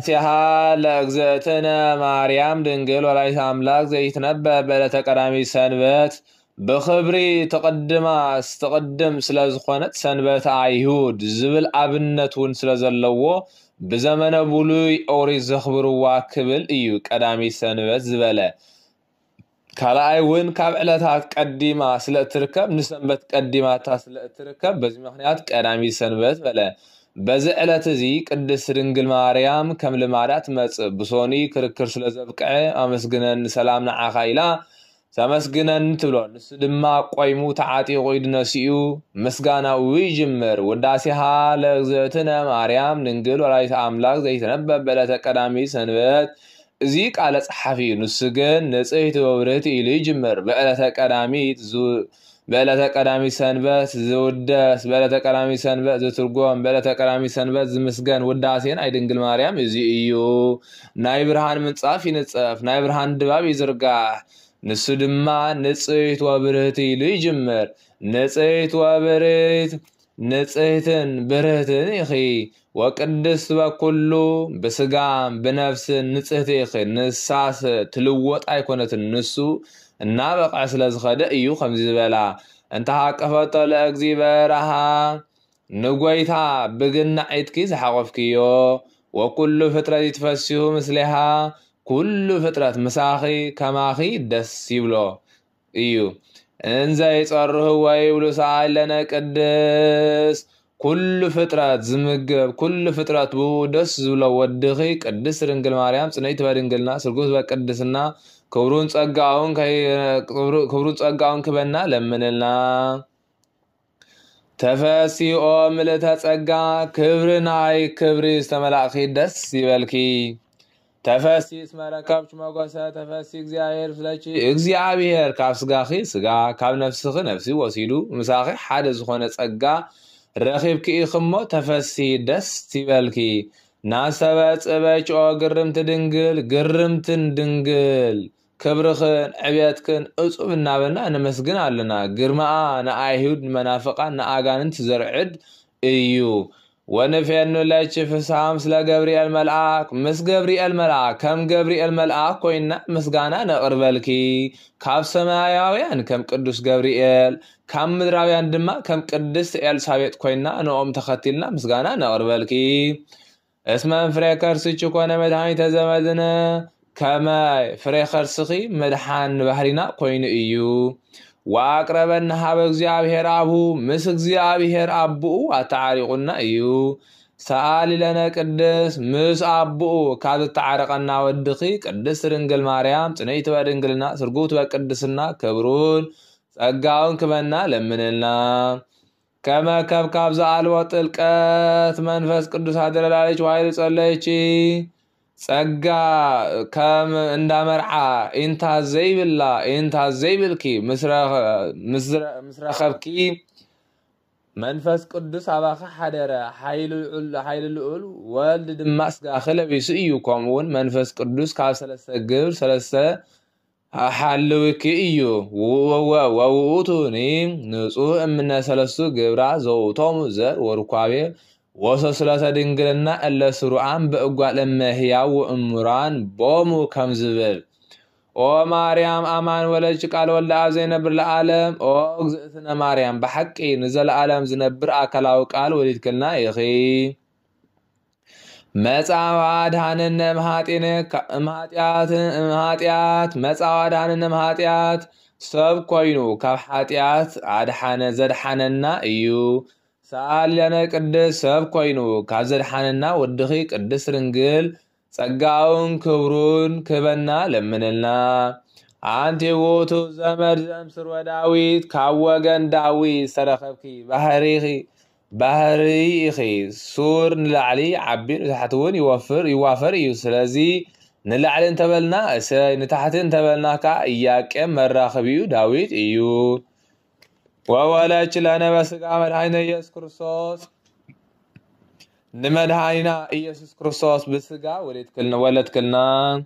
አርቲሃ ለእግዘእትነ ማርያም ድንግል ወላዲተ አምላክ ዘይትነበብ በዕለተ ቀዳሚት ሰንበት ብክብሪ ተቐድማ ስትቐድም ስለ ዝኾነት ሰንበት አይሁድ ዝብል ኣብነት እውን ስለ ዘለዎ ብዘመነ ብሉይ ኦሪት ዘኽብርዋ ክብል እዩ ቀዳሚ ሰንበት ዝበለ ካልኣይ እውን ካብ ዕለታት ቀዲማ ስለ እትርከብ ንሰንበት ቀዲማታ ስለ እትርከብ በዚ ምክንያት ቀዳሚ ሰንበት በለ በዚ ዕለት እዚ ቅድስት ድንግል ማርያም ከም ልማዳት መጽእ ብሶኒ ክርክር ስለ ዘብቀዐ ኣመስግነን ሰላም ንዓኻ ኢላ ተመስግነን ትብሎ ንሱ ድማ ቆይሙ ተዓጢቑ ኢድ ምስጋና ውይ ጅምር ውዳሴሃ ለእግዝእትነ ማርያም ድንግል ወላዲተ ኣምላክ ዘይተነበብ በለተ ቀዳሚት ሰንበት እዚ ቃለ ፀሓፊ እዩ ንሱ ግን ንጽህቲ ወብርህቲ ኢሉ ይጅምር ብዕለተ ቀዳሚት በዕለተ ቀዳሚ ሰንበት ዝውደስ በዕለተ ቀዳሚ ሰንበት ዝትርጎም በዕለተ ቀዳሚ ሰንበት ዝምስገን ውዳሴን አይድንግል ማርያም እዚ እዩ ናይ ብርሃን ምንጻፍ ይንጸፍ ናይ ብርሃን ድባብ ይዝርጋህ ንሱ ድማ ንጽሕት ወብርህቲ ኢሉ ይጅምር ንጽሕት ወብርህት ንጽሕትን ብርህትን ይኺ ወቅድስ በኩሉ ብስጋም ብነፍስን ንጽሕቲ ኢኺ ንሳስ ትልወጥ ኣይኮነትን ንሱ النابق عسل زخدا ايو خمزي زبالا انتا هاكفتو لأك زبارها نقويتا بغن نعيدكي زحاقفكيو وكل فترة يتفسيو مثلها كل فترة مساخي كماخي دس يبلو ايو انزا يتصرهو ويبلو سعال لنا كدس ኩሉ ፍጥረት ዝምገብ ኩሉ ፍጥረት ብኡ ደስ ዝብሎ ወድኺ ቅድስ ድንግል ማርያም ፅንዕቲ በድንግልና ስርጉት በቅድስና ክብሩን ፀጋውን ክበና ለምንልና ተፈሲኦ ምልእተ ጸጋ ክብሪ ናይ ክብሪ ዝተመላእኺ ደስ ይበልኪ ተፈሲ እስመ ረከብች መጎሰ ተፈሲ እግዚኣብሔር ፍለቺ እግዚኣብሔር ካብ ስጋኺ ስጋ ካብ ነፍስኺ ነፍሲ ወሲዱ ምሳኺ ሓደ ዝኾነ ጸጋ ረኺብኪ ኢኽሞ ተፈሲ ደስ ይበልኪ ናሰበፅበች ኦ ግርምቲ ድንግል ግርምትን ድንግል ክብርኽን ዕብየትክን እጹብ እናበልና ንመስግን ኣለና ግርማኣ ንኣይሁድ ንመናፍቓን ንኣጋንንት ዘርዕድ እዩ ወንፌኑለች ፍስሐም ስለ ገብርኤል መልአክ ምስ ገብርኤል መልአክ ከም ገብርኤል መልአክ ኮይና ምስጋና ነቕርበልኪ ካብ ሰማያውያን ከም ቅዱስ ገብርኤል ካብ ምድራውያን ድማ ከም ቅድስቲ ኤልሳቤጥ ኮይና ንኦም ተኸቲልና ምስጋና ነቕርበልኪ እስመ ፍሬ ከርሲች ኮነ መድኃኒተ ዘመድነ ከመይ ፍሬ ከርስኺ መድሓን ንባህሪና ኮይኑ እዩ ወአቅረበን ሃበ እግዚአብሔር አቡ! ምስ እግዚአብሔር አብኡ ኣተዓሪቑና እዩ ሰአሊ ለነ ቅድስ ምስ አብኡ ካብ ዝተዓረቐና ወድኺ ቅድስት ድንግል ማርያም ፅንዕቲ በድንግልና ስርጉት በቅድስና ክብሩን ጸጋውን ክበና ለምንልና ከመከብ ካብ ዝኣልዎ ጥልቀት መንፈስ ቅዱስ አደረላለች ዋይሉ ጸለይቺ ጸጋ ከም እንዳመርዓ ኢንታ ዘይብላ ኢንታ ዘይብልኪ ምስ ረኸብኪ መንፈስ ቅዱስ ኣባኻ ሓደረ ሓይሊ ልዑል ወልዲ ድማ ስጋ ለቢሱ እዩ ከምኡ ከምኡውን መንፈስ ቅዱስ ካብ ሰለስተ ግብር ሰለስተ ሓልውኪ እዩ ወውኡቱኒ ንጹህ እምነ ሰለስቱ ግብራ ዘውቶሙ ዘር ወርኳቤ ወሰስለተ ድንግልና እለ ስሩዓን በእጓለ እመሕያው ወእሙራን ቦሙ ከምዝብል ኦ ማርያም አማን ወለጭ ቃል ወልደ አብ ዘይነብር ለዓለም ኦ እግዝእትነ ማርያም ብሓቂ ንዘለዓለም ዝነብር ኣካላዊ ቃል ወሊድክልና ይኺ መፃዋ ድሃንነ ምሃጢነ ምሃጢያት ሰብ ኮይኑ ካብ ሓጢያት ኣድሓነ ዘድሓነና እዩ ሰአሊያነ ቅድስ ሰብ ኮይኑ ካብ ዘድሓንና ወድኺ ቅድስ ርንግል ጸጋውን ክብሩን ክበና ለምንልና ኣንቲ ውእቱ ዘመድ ዘምስር ወዳዊት ካብ ወገን ዳዊት ዝተረኸብኪ ባህሪ ባህሪ ኢኺ ሱር ንላዕሊ ዓቢን ታሕቲ እውን ይወፍር ይዋፈር እዩ ስለዚ ንላዕሊ እንተበልና እሰይ ንታሕቲ እንተበልና ከዓ እያቄ እያቄም እዩ ዳዊት እዩ وولا چلانا بسقا مرحينا ياس كرسوس نمال هاينا يس كرسوس بسقا وليت كلنا ولت كلنا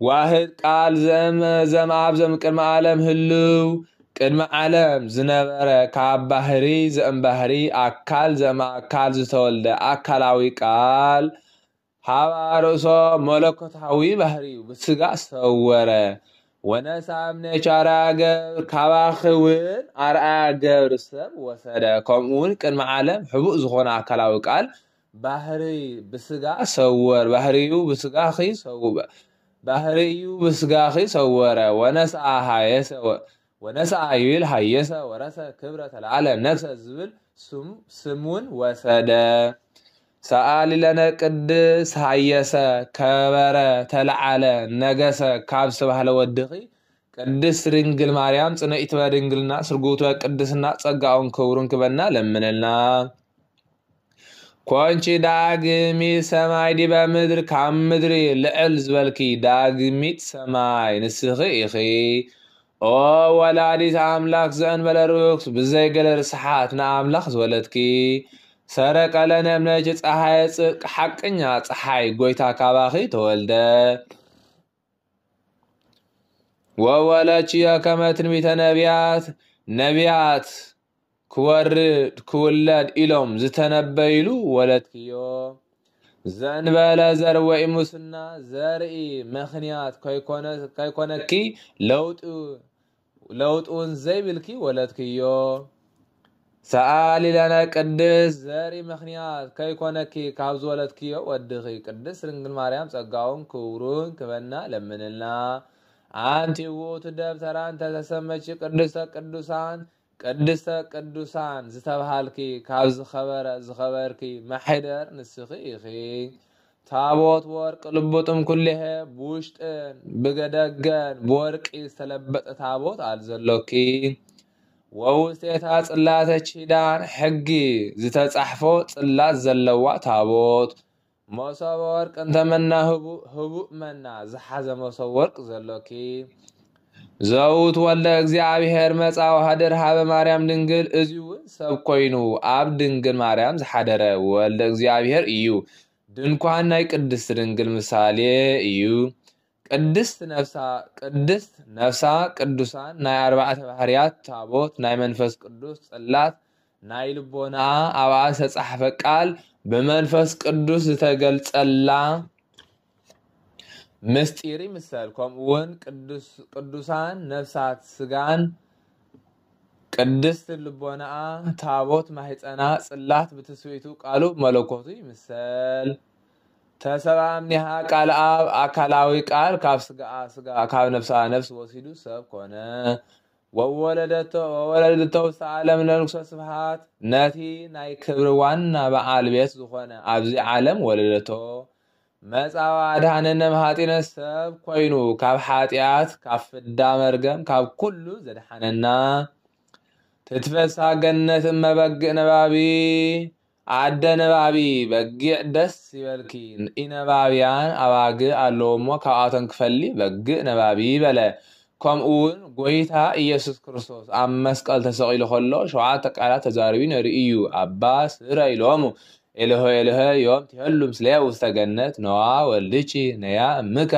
واحد قال زم زم عب زم كلمة عالم هلو كلمة عالم زنبرة كعب بحري زم بحري أكال زم أكال زتولد أكال عوي قال هوا رسو ملوكت عوي بحري بسقا سوره ወነሳም ነቻራ ገብር ካባኺ እውን ኣርኣያ ገብሪ ሰብ ወሰደ ከምኡ እውን ቅድሚ ዓለም ሕቡእ ዝኾነ ኣካላዊ ቃል ባህሪ ብስጋ ሰወር ባህሪኡ ብስጋ ባህሪኡ ብስጋ ሰወረ ወነስኣ ይብል ሃየሰ ወረሰ ክብረ ተለዓለም ነፍሰ ዝብል ስሙን ወሰደ ሰአሊ ለነ ቅድስ ሃየሰ ከበረ ተለዓለ ነገሰ ካብ ዝተባህለ ወድኺ ቅድስ ድንግል ማርያም ጽንኢት በድንግልና ስርጉቱ ቅድስና ጸጋውን ክብሩን ክበና ለምንልና ኮንቺ ዳግሚ ሰማይ ዲበ ምድሪ ካብ ምድሪ ልዕል ዝበልኪ ዳግሚት ሰማይ ንስኺ ኢኺ ኦ ወላዲት ኣምላኽ ዘእንበለ ርክስ ብዘይገለ ርስሓት ንኣምላኽ ዝወለትኪ ሰረቀለነ እምነች ፀሐይ ጽቅ ሓቅኛ ፀሐይ ጎይታ ካባኺ ተወልደ ወወለችዮ ከመ ትንቢተ ነቢያት ነቢያት ክወርድ ክውለድ ኢሎም ዝተነበይሉ ወለድክዮ ዘንበለ ወይ ሙስና ዘርኢ ምክንያት ከይኮነኪ ለውጡ እውን ዘይብልኪ ወለትክዮ ሰኣሊ ለነ ቅድስ ዘሪ ምክንያት ከይኮነኪ ካብ ዝወለድኪ ወድኺ ቅድስ ድንግል ማርያም ጸጋውን ክቡሩን ክበና ለምንልና አንቲ ውእቱ ደብተራ እንተ ተሰመቺ ቅድስተ ቅዱሳን ቅድስተ ቅዱሳን ዝተብሃልኪ ካብ ዝኸበረ ዝኸበርኪ ማሕደር ንስኺ ኢኺ ታቦት ወርቅ ልቡጥም ኩሌሄ ብውሽጥን ብገደገን ብወርቂ ዝተለበጠ ታቦት ኣልዘሎኪ ወውስቴታ ጽላተ ቺዳን ሕጊ ዝተጻሕፎ ጽላት ዘለዋ ታቦት መሶበ ወርቅ እንተመና ህቡእ መና ዝሓዘ መሶብ ወርቅ ዘሎኪ ዘውት ወለ እግዚኣብሔር መፃ ሃደር ሃበ ማርያም ድንግል እዚ እውን ሰብ ኮይኑ ኣብ ድንግል ማርያም ዝሓደረ ወልደ እግዚኣብሔር እዩ ድንኳን ናይ ቅድስቲ ድንግል ምሳሌ እዩ ቅድስት ነፍሳ ቅድስት ነፍሳ ቅዱሳን ናይ አርባዕተ ባህርያት ታቦት ናይ መንፈስ ቅዱስ ጽላት ናይ ልቦና ኣብኣ ተጻሕፈ ቃል ብመንፈስ ቅዱስ ዝተገልጸላ ምስጢር ይምሰል። እውን ቅዱሳን ነፍሳት ስጋን ቅድስት ልቦናኣ ታቦት ማህፀና ጽላት ብትስቢቱ ቃሉ መለኮቱ ይምሰል። ተሰባምኒሃ ቃል አብ አካላዊ ቃል ካብ ስጋ ስጋ ካብ ነፍሳ ነፍስ ወሲዱ ሰብ ኮነ ወወለደቶ ሰዓለም ለንጉሰ ስብሃት ነቲ ናይ ክብሪ ዋና በዓል ቤት ዝኾነ ኣብዚ ዓለም ወለደቶ መፃባ ድሃነነ መሃጢነ ሰብ ኮይኑ ካብ ሓጢኣት ካብ ፍዳ መርገም ካብ ኩሉ ዘድሓነና ትትፈሳ ገነት እመበግእ ነባቢ አደ ነባቢ በጊዕ ደስ ይበልኪ ኢነባቢያን ኣባግ ኣለዎ እሞ ካብኣቶም ክፈሊ በጊዕ ነባቢ በለ ከምኡ ከምኡውን ጎይታ ኢየሱስ ክርስቶስ ኣብ መስቀል ተሰቂሉ ከሎ ሸውዓተ ቃላት ተዛሪቡ ንርኢ እዩ ኣባ ስረ ኢሎሙ ኤልሆ ኤልሆ ዮም ትሄሉ ምስለ ውስተ ገነት ነዋ ወልድቺ ነያ እምከ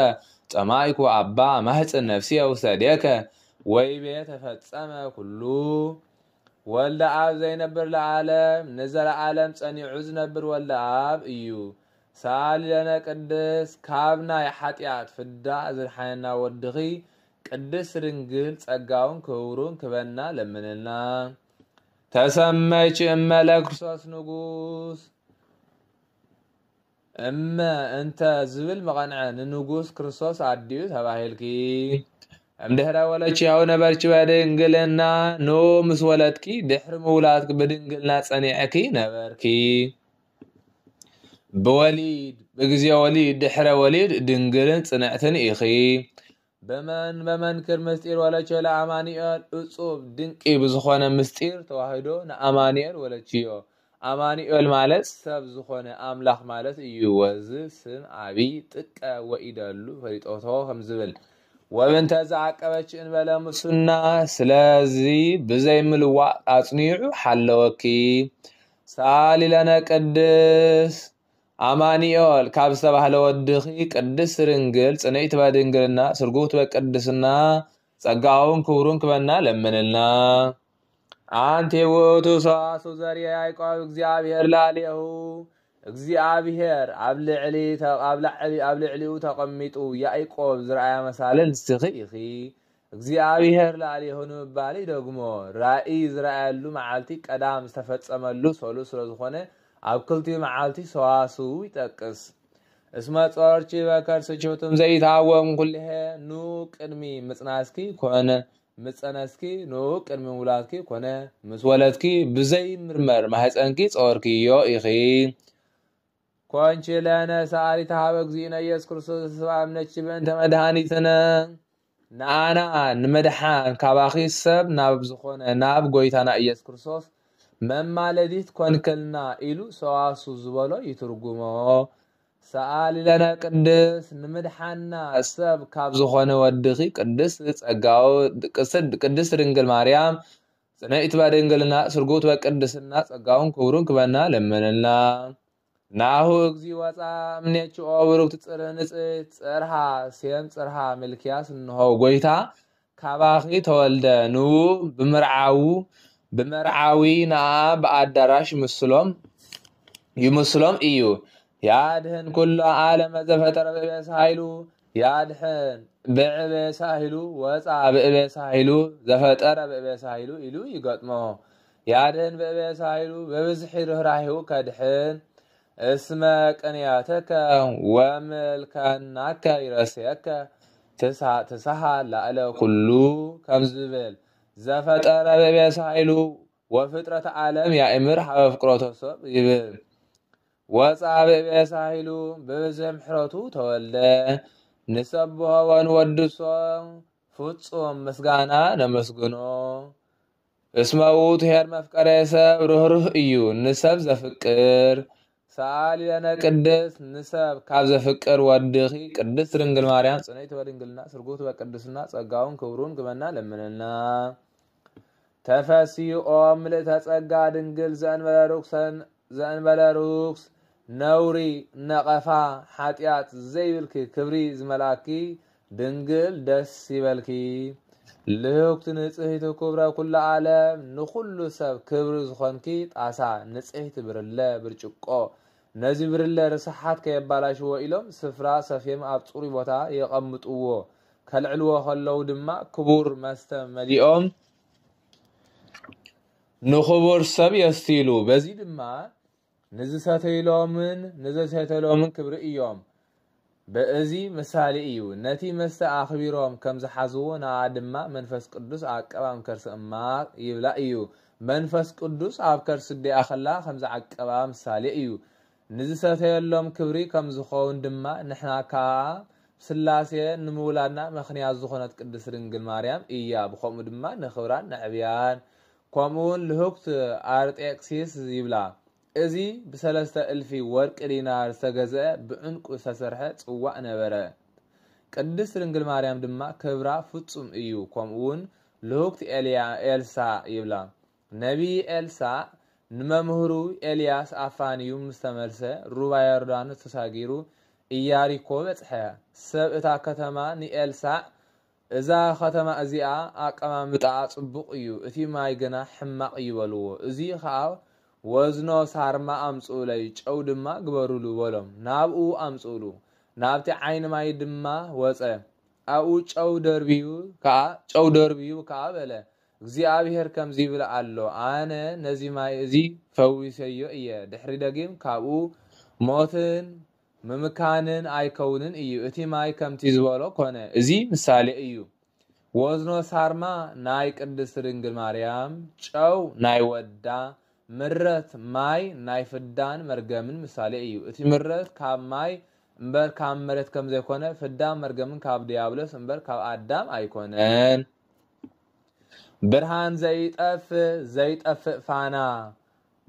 ፀማኢኩ ኣባ ማህፅን ነፍሲ ውስተ ደከ ወይቤ ተፈፀመ ኩሉ ወልደ ኣብ ዘይነብር ለዓለም ንዘለዓለም ፀኒዑ ዝነብር ወልደ ኣብ እዩ ሳሊለነ ቅድስ ካብ ናይ ሓጢኣት ፍዳ ዝድሓነና ወድኺ ቅድስ ድንግል ጸጋውን ክቡሩን ክበና ለምንና ተሰመይች እመለ ክርስቶስ ንጉስ እመ እንተ ዝብል መቐንዐ ንንጉስ ክርስቶስ ኣድዩ ተባሂልኪ እምድኅረ ወለች ያውነ በርች በድንግልና ኖ ምስ ወለድኪ ድኅሪ ምውላድኪ ብድንግልና ጸኒዕኪ ነበርኪ ብወሊድ ብግዜ ወሊድ ድሕረ ወሊድ ድንግልን ጽንዕትን ኢኺ በመን በመንክር ምስጢር ወለች ለአማኒኤል እጹብ ድንቂ ብዝኾነ ምስጢር ተዋሂዶ ንአማኒኤል ወለችዮ አማኒኤል ማለት ሰብ ዝኾነ አምላኽ ማለት እዩ ወዝ ስም ዓብይ ጥቀ ወኢደሉ ፈሊጦቶ ከም ዝብል ወብንተ ዝዓቀበች እንበለ ሙሱና ስለዚ ብዘይ ምልዋ ኣፅኒዑ ሓለወኪ ሳሊ ለነ ቅድስ ኣማኒኤል ካብ ዝተባህለ ወድኺ ቅድስ ርንግል ፅንዒት በድንግልና ስርጉት በቅድስና ጸጋውን ክብሩን ክበና ለምንልና አንቲ ውእቱ ሰዋስው ዘርየ ያዕቆብ እግዚአብሔር ላለሁ እግዚኣብሄር ኣብ ልዕሊኡ ተቐሚጡ ያዕቆብ ዝረኣያ መሳለን ንስኺ ኢኺ እግዚኣብሄር ላዕሊ ይሆኑ ምባሊ ደግሞ ራእ ዝረኣየሉ መዓልቲ ቀዳም ዝተፈፀመሉ ሰሉ ስለ ዝኾነ ኣብ ክልቲ መዓልቲ ሰዋሱ ይጠቅስ እስመ ጾርቺ በከርስችብቱም ዘይታሃቦም ኩልሄ ን ቅድሚ ምፅናስኪ ኮነ ምፀነስኪ ን ቅድሚ ምውላድኪ ኮነ ምስ ወለትኪ ብዘይምርመር ማህፀንኪ ፀወርኪዮ ኢኺ ኮንቺ ለነ ሰአሊተ ሀበ እግዚእነ ኢየሱስ ክርስቶስ ስብሐ እምነቺ በእንተ መድኃኒትነ ንኣና ንመድሓን ካብ ኣኺ ሰብ ናብ ዝኾነ ናብ ጎይታና ኢየሱስ ክርስቶስ መማለዲት ኮንክልና ኢሉ ሰዋሱ ዝበሎ ይትርጉሞ ሰኣሊ ለነ ቅድስ ንምድሓና ሰብ ካብ ዝኾነ ወድኺ ቅድስ ጸጋው ቅድስ ድንግል ማርያም ጽንዕት በድንግልና ስርጉት በቅድስና ፀጋውን ክብሩን ክበና ለመነልና ናሁ እግዚእ ወፃ እምኔችኦ ብሩክት ፅር ንጽሕት ፅርሃ ሴም ፅርሃ ምልክያስ እንሆ ጎይታ ካባኺ ተወልደ ንዉ ብምርዓዊ ብመርዓዊ ንኣ ብኣዳራሽ ምስሎም ይምስሎም እዩ ያድህን ኩሉ ዓለመ ዘፈጠረ ብእበ ሳሂሉ ያድሕን ብዕበ ሳሂሉ ወፃ ብእበ ሳሂሉ ዘፈጠረ ብእበ ሳሂሉ ኢሉ ይገጥሞ ያድህን ብእበ ሳሂሉ በብዝሒ ርህራሂቡ ከድሕን እስመ ቅንያተከ ወምልከናከ ይረስየከ ትስሓት ላዕለ ኩሉ ከም ዘፈጠረ በቤስ ወፍጥረት ዓለም ያእምር ሃበ ፍቅሮቶ ሰብ ይብል ወፃ በቤስ ሃይሉ ብብዝሕ ምሕረቱ ተወልደ ንሰብሖ ወንወድሶ ፍጹም ምስጋና ነመስግኖ እስመ ውእቱ ኄር መፍቀሬ ሰብ ርህሩህ እዩ ንሰብ ዘፍቅር ሳሊ ለነ ቅድስ ንሰብ ካብ ዘፍቅር ወድኺ ቅድስት ድንግል ማርያም ጽነይት በድንግልና ስርጉት በቅድስና ጸጋውን ክብሩን ግበና ለምንና ተፈሲኦም ምልእተ ጸጋ ድንግል ዘእንበለ ርኩስ ነውሪ ነቐፋ ሓጢኣት ዘይብልኪ ክብሪ ዝመላኪ ድንግል ደስ ይበልኪ ልህክቲ ንጽህቲ ክብረ ኩሉ ዓለም ንኩሉ ሰብ ክብሪ ዝኾንኪ ጣሳ ንጽህቲ ብርለ ብርጭቆ ነዚ ብርለ ርስሓት ከየባላሽዎ ኢሎም ስፍራ ሰፌም ኣብ ፅሩይ ቦታ የቐምጥዎ ከልዕልዎ ከለዉ ድማ ክቡር መስተ መሊኦም ንክቡር ሰብ የስትይሉ በዚ ድማ ንዝሰተይሎምን ንዘሰተይሎምን ክብሪ እዮም በእዚ ምሳሌ እዩ ነቲ መስተ ኣኽቢሮም ከም ዝሓዝዎ ንኣ ድማ መንፈስ ቅዱስ ኣቀባም ከርሲ እማር ይብላ እዩ መንፈስ ቅዱስ ኣብ ከርሲ ዲኣ ከላ ከም ዝዓቀባ ምሳሌ እዩ ንዝሰተየሎም ክብሪ ከም ዝኸውን ድማ ንሕና ከዓ ስላሴ ንምውላድና ምክንያት ዝኾነት ቅድስ ድንግል ማርያም እያ ብከምኡ ድማ ንክብራን ንዕብያን ከምኡውን ልህክት ኣርጤክሲስ ይብላ እዚ ብሰለስተ እልፊ ወርቂ ዲናር ዝተገዝአ ብዕንቁ ዝተሰርሐ ፅዋዕ ነበረ ቅድስት ድንግል ማርያም ድማ ክብራ ፍፁም እዩ ከምኡውን ልህክት ኤልሳ ይብላ ነቢይ ኤልሳ ንመምህሩ ኤልያስ ኣፋንዩ ምስ ተመልሰ ሩባ ዮርዳኖስ ተሳጊሩ ኢያሪኮ በፅሐ ሰብ እታ ከተማ ንኤልሳዕ እዛ ከተማ እዚኣ ኣቀማምጣኣ ፅቡቕ እዩ እቲ ማይ ግና ሕማቕ ይበልዎ እዚ ከዓ ወዝኖ ሳርማ ኣምፅኡለይ ጨው ድማ ግበሩሉ በሎም ናብኡ ኣምፅሉ ናብቲ ዓይኒ ማይ ድማ ወፀ ኣብኡ ጨው ደርብዩ ከዓ ጨው ደርብዩ ከዓ በለ እግዚኣብሔር ከምዚ ይብል ኣሎ ኣነ ነዚ ማይ እዚ ፈዊሰዮ እየ ድሕሪ ደጊም ካብኡ ሞትን ምምካንን ኣይከውንን እዩ እቲ ማይ ከምቲ ዝበሎ ኮነ እዚ ምሳሌ እዩ ወዝኖ ሳርማ ናይ ቅድስ ድንግል ማርያም ጨው ናይ ወዳ ምረት ማይ ናይ ፍዳን መርገምን ምሳሌ እዩ እቲ ምረት ካብ ማይ እምበር ካብ መሬት ከም ዘይኮነ ፍዳን መርገምን ካብ ዲያብሎስ እምበር ካብ ኣዳም ኣይኮነን ብርሃን ዘይጠፍ ዘይጠፍእ ፋና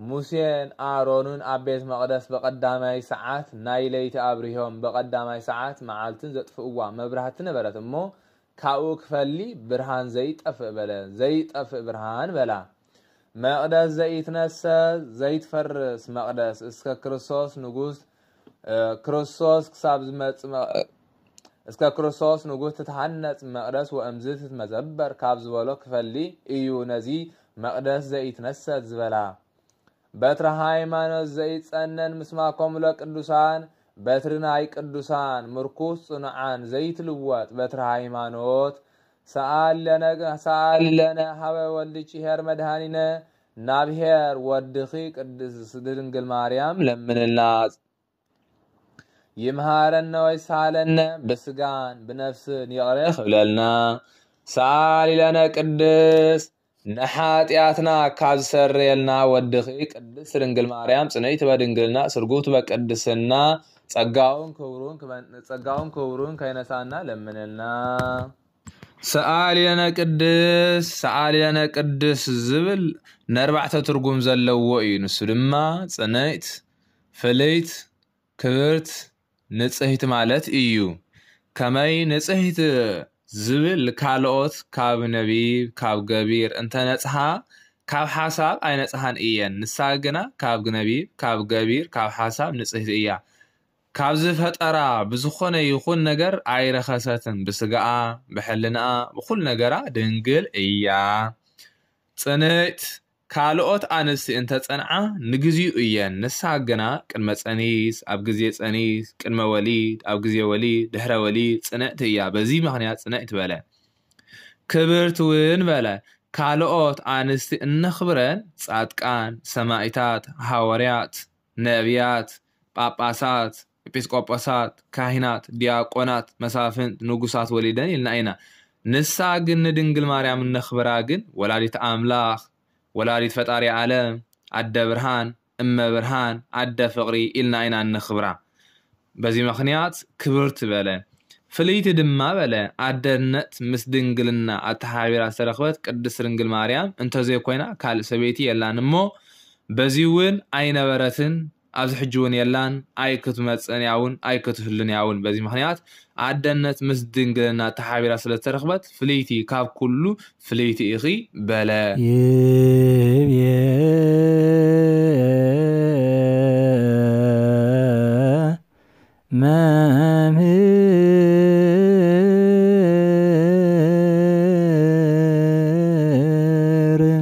ሙሴን ኣሮኑን ኣብ ቤት መቅደስ ብቀዳማይ ሰዓት ናይ ለይቲ ኣብርሆም ብቀዳማይ ሰዓት መዓልትን ዘጥፍእዋ መብራህቲ ነበረት እሞ ካብኡ ክፈሊ ብርሃን ዘይጠፍእ በለ ዘይጠፍእ ብርሃን በላ መቅደስ ዘይትነሰ ዘይትፈርስ መቅደስ እስከ ክርስቶስ ንጉስ ክርስቶስ ክሳብ ዝመፅእ እስከ ክርስቶስ ንጉስ ትትሃነፅ መቅደስ ወእምዝ ትትመዘበር ካብ ዝበሎ ክፈሊ እዩ ነዚ መቅደስ ዘይትነሰት ዝበላ በትሪ ሃይማኖት ዘይጸነን ምስማኮም ለቅዱሳን በትሪ ናይ ቅዱሳን ምርኩስ ጽኑዓን ዘይትልወጥ በትሪ ሃይማኖት ሰአሊ ለነ ሃበ ወልድ ቺሄር መድሃኒነ ናብሄር ወድኺ ቅድስት ድንግል ማርያም ለምንላጽ يمهارن ويسالن بسقان بنفس يغريخ بللنا سالي لنا كدس نحاتياتنا كاز سريلنا ودخي كدس رنجل مريم سنيت بدنجلنا سرقوت بك كدسنا تقاون كورون كبن تقاون كورون كاين سانا لمنلنا سالي لنا كدس سالي لنا كدس زبل نربع ترقوم زلوين سلما سنيت فليت كبرت ንጽሕት ማለት እዩ ከመይ ንጽሕት ዝብል ካልኦት ካብ ነቢብ ካብ ገቢር እንተነፅሓ ካብ ሓሳብ ኣይነፅሓን እየን ንሳ ግና ካብ ነቢብ ካብ ገቢር ካብ ሓሳብ ንፅሕቲ እያ ካብዚ ፈጠራ ብዝኾነ ይኹን ነገር ኣይረኸሰትን ብስጋኣ ብሕልንኣ ብኩሉ ነገራ ድንግል እያ ፅንዕት ካልኦት ኣንስቲ እንተፀንዓ ንግዜኡ እየን ንሳ ግና ቅድመ ፀኒስ ኣብ ግዜ ፀኒስ ቅድመ ወሊድ ኣብ ግዜ ወሊድ ድሕረ ወሊድ ፅንዕቲ እያ በዚ ምክንያት ፅንዕቲ በለ ክብርቲ እውን በለ ካልኦት ኣንስቲ እነኽብረን ጻድቃን ሰማይታት ሃዋርያት ነብያት ጳጳሳት ኤጲስቆጶሳት ካሂናት ዲያቆናት መሳፍንት ንጉሳት ወሊደን ኢልና ኢና ንሳ ግን ንድንግል ማርያም እነኽብራ ግን ወላዲት ኣምላኽ ወላዲት ፈጣሪ ዓለም ኣደ ብርሃን እመ ብርሃን ኣደ ፍቅሪ ኢልና ኢና ንኽብራ በዚ ምክንያት ክብርት በለ ፍልይቲ ድማ በለ ኣደነት ምስ ድንግልና ኣተሓቢራ ዝተረክበት ቅድስ ድንግል ማርያም እንተዘይኮይና ካልእ ሰበይቲ የላን እሞ በዚ እውን ኣይነበረትን ኣብዚ ሕጂ እውን የላን ኣይ ክትመፅን እያ እውን ኣይ ክትህልን እያ እውን በዚ ምክንያት ኣደነት ምስ ድንግልና ተሓቢራ ስለ ዝተረክበት ፍልይቲ ካብ ኩሉ ፍልይቲ ኢኺ በለ መምህር